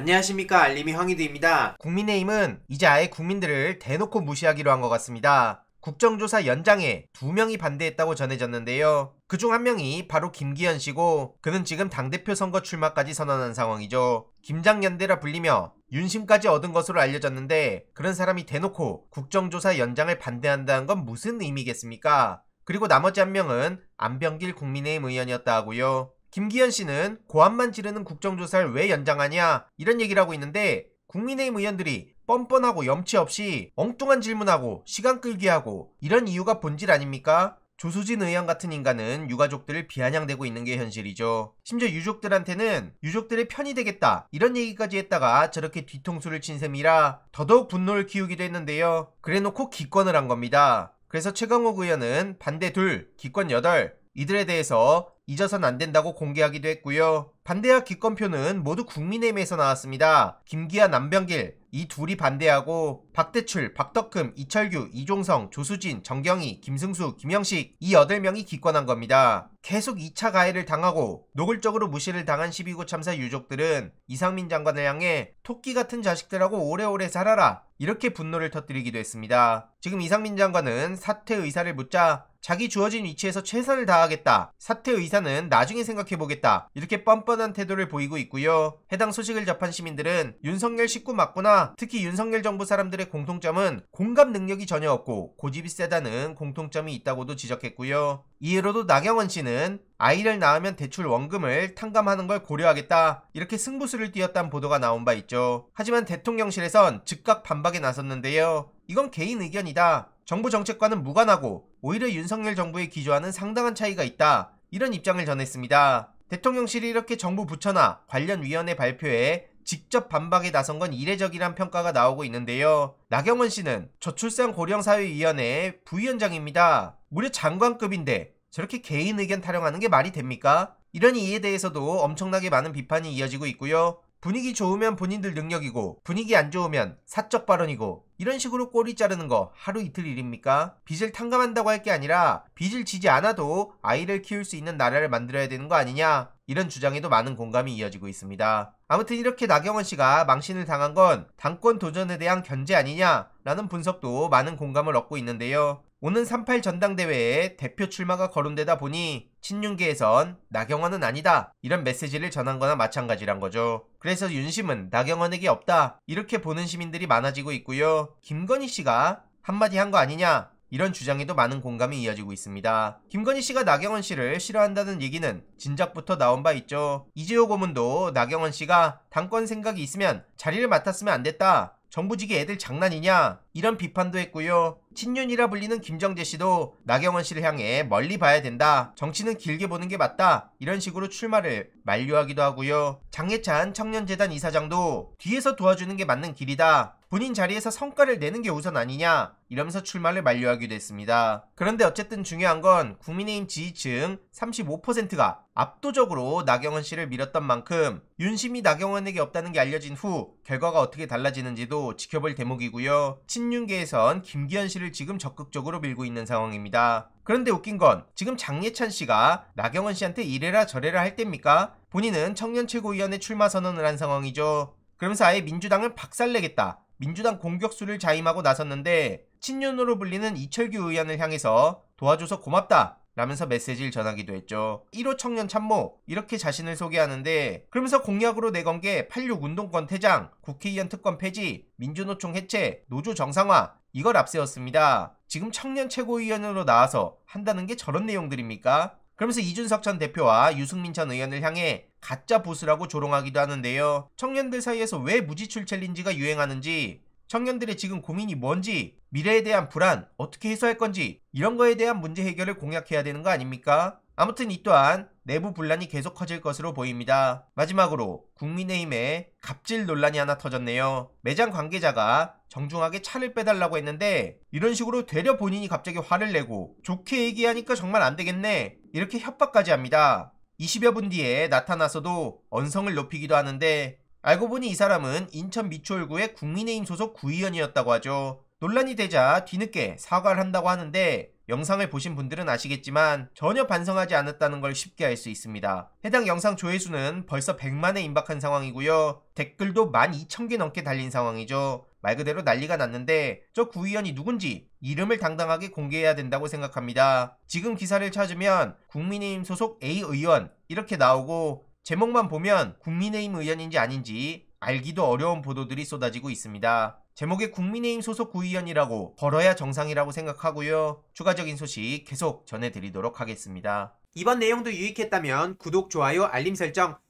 안녕하십니까 알림이 황희드입니다. 국민의힘은 이제 아예 국민들을 대놓고 무시하기로 한 것 같습니다. 국정조사 연장에 두 명이 반대했다고 전해졌는데요. 그 중 한 명이 바로 김기현 씨고 그는 지금 당대표 선거 출마까지 선언한 상황이죠. 김장연대라 불리며 윤심까지 얻은 것으로 알려졌는데 그런 사람이 대놓고 국정조사 연장을 반대한다는 건 무슨 의미겠습니까? 그리고 나머지 한 명은 안병길 국민의힘 의원이었다 하고요. 김기현 씨는 고함만 지르는 국정조사를 왜 연장하냐 이런 얘기를 하고 있는데 국민의힘 의원들이 뻔뻔하고 염치 없이 엉뚱한 질문하고 시간 끌기 하고 이런 이유가 본질 아닙니까? 조수진 의원 같은 인간은 유가족들을 비아냥대고 있는 게 현실이죠. 심지어 유족들한테는 유족들의 편이 되겠다 이런 얘기까지 했다가 저렇게 뒤통수를 친 셈이라 더더욱 분노를 키우기도 했는데요. 그래놓고 기권을 한 겁니다. 그래서 최강욱 의원은 반대 둘, 기권 8, 이들에 대해서 잊어선 안 된다고 공개하기도 했고요. 반대와 기권표는 모두 국민의힘에서 나왔습니다. 김기아 남병길 이 둘이 반대하고 박대출, 박덕흠, 이철규, 이종성, 조수진, 정경희, 김승수, 김영식 이 8명이 기권한 겁니다. 계속 2차 가해를 당하고 노골적으로 무시를 당한 12구 참사 유족들은 이상민 장관을 향해 토끼 같은 자식들하고 오래오래 살아라 이렇게 분노를 터뜨리기도 했습니다. 지금 이상민 장관은 사퇴 의사를 묻자 자기 주어진 위치에서 최선을 다하겠다. 사퇴 의사는 나중에 생각해보겠다. 이렇게 뻔뻔한 태도를 보이고 있고요. 해당 소식을 접한 시민들은 윤석열 식구 맞구나. 특히 윤석열 정부 사람들의 공통점은 공감 능력이 전혀 없고 고집이 세다는 공통점이 있다고도 지적했고요. 이외로도 나경원 씨는 아이를 낳으면 대출 원금을 탕감하는 걸 고려하겠다. 이렇게 승부수를 띄었는 보도가 나온 바 있죠. 하지만 대통령실에선 즉각 반박에 나섰는데요. 이건 개인 의견이다. 정부 정책과는 무관하고 오히려 윤석열 정부에 기조하는 상당한 차이가 있다. 이런 입장을 전했습니다. 대통령실이 이렇게 정부 부처나 관련 위원회 발표에 직접 반박에 나선 건 이례적이란 평가가 나오고 있는데요. 나경원 씨는 저출산 고령사회위원회의 부위원장입니다. 무려 장관급인데 저렇게 개인 의견 타령하는 게 말이 됩니까? 이런니 이에 대해서도 엄청나게 많은 비판이 이어지고 있고요. 분위기 좋으면 본인들 능력이고 분위기 안 좋으면 사적 발언이고 이런 식으로 꼬리 자르는 거 하루 이틀 일입니까? 빚을 탕감한다고 할 게 아니라 빚을 지지 않아도 아이를 키울 수 있는 나라를 만들어야 되는 거 아니냐? 이런 주장에도 많은 공감이 이어지고 있습니다. 아무튼 이렇게 나경원 씨가 망신을 당한 건 당권 도전에 대한 견제 아니냐라는 분석도 많은 공감을 얻고 있는데요. 오는 38 전당대회에 대표 출마가 거론되다 보니 친윤계에선 나경원은 아니다 이런 메시지를 전한 거나 마찬가지란 거죠. 그래서 윤심은 나경원에게 없다 이렇게 보는 시민들이 많아지고 있고요. 김건희 씨가 한마디 한 거 아니냐? 이런 주장에도 많은 공감이 이어지고 있습니다. 김건희 씨가 나경원 씨를 싫어한다는 얘기는 진작부터 나온 바 있죠. 이재호 고문도 나경원 씨가 당권 생각이 있으면 자리를 맡았으면 안 됐다. 정부직이 애들 장난이냐 이런 비판도 했고요. 친윤이라 불리는 김정재 씨도 나경원 씨를 향해 멀리 봐야 된다. 정치는 길게 보는 게 맞다. 이런 식으로 출마를 만료하기도 하고요. 장해찬 청년재단 이사장도 뒤에서 도와주는 게 맞는 길이다. 본인 자리에서 성과를 내는 게 우선 아니냐 이러면서 출마를 만료하기도 했습니다. 그런데 어쨌든 중요한 건 국민의힘 지지층 35%가 압도적으로 나경원 씨를 밀었던 만큼 윤심이 나경원에게 없다는 게 알려진 후 결과가 어떻게 달라지는지도 지켜볼 대목이고요. 친윤계에선 김기현 씨를 지금 적극적으로 밀고 있는 상황입니다. 그런데 웃긴 건 지금 장예찬 씨가 나경원 씨한테 이래라 저래라 할 때입니까? 본인은 청년 최고위원회 출마 선언을 한 상황이죠. 그러면서 아예 민주당을 박살내겠다. 민주당 공격수를 자임하고 나섰는데 친윤으로 불리는 이철규 의원을 향해서 도와줘서 고맙다 라면서 메시지를 전하기도 했죠. 1호 청년 참모 이렇게 자신을 소개하는데 그러면서 공약으로 내건 게 86 운동권 퇴장, 국회의원 특권 폐지, 민주노총 해체, 노조 정상화 이걸 앞세웠습니다. 지금 청년 최고위원으로 나와서 한다는 게 저런 내용들입니까? 그러면서 이준석 전 대표와 유승민 전 의원을 향해 가짜 보수라고 조롱하기도 하는데요. 청년들 사이에서 왜 무지출 챌린지가 유행하는지, 청년들의 지금 고민이 뭔지, 미래에 대한 불안, 어떻게 해소할 건지, 이런 거에 대한 문제 해결을 공약해야 되는 거 아닙니까? 아무튼 이 또한 내부 분란이 계속 커질 것으로 보입니다. 마지막으로 국민의힘에 갑질 논란이 하나 터졌네요. 매장 관계자가 정중하게 차를 빼달라고 했는데 이런 식으로 되려 본인이 갑자기 화를 내고 좋게 얘기하니까 정말 안 되겠네 이렇게 협박까지 합니다. 20여 분 뒤에 나타나서도 언성을 높이기도 하는데 알고 보니 이 사람은 인천 미추홀구의 국민의힘 소속 구의원이었다고 하죠. 논란이 되자 뒤늦게 사과를 한다고 하는데 영상을 보신 분들은 아시겠지만 전혀 반성하지 않았다는 걸 쉽게 알 수 있습니다. 해당 영상 조회수는 벌써 100만에 임박한 상황이고요. 댓글도 12,000개 넘게 달린 상황이죠. 말 그대로 난리가 났는데 저 구의원이 누군지 이름을 당당하게 공개해야 된다고 생각합니다. 지금 기사를 찾으면 국민의힘 소속 A 의원 이렇게 나오고 제목만 보면 국민의힘 의원인지 아닌지 알기도 어려운 보도들이 쏟아지고 있습니다. 제목에 국민의힘 소속 구의원이라고 벌어야 정상이라고 생각하고요. 추가적인 소식 계속 전해드리도록 하겠습니다. 이번 내용도 유익했다면 구독, 좋아요, 알림 설정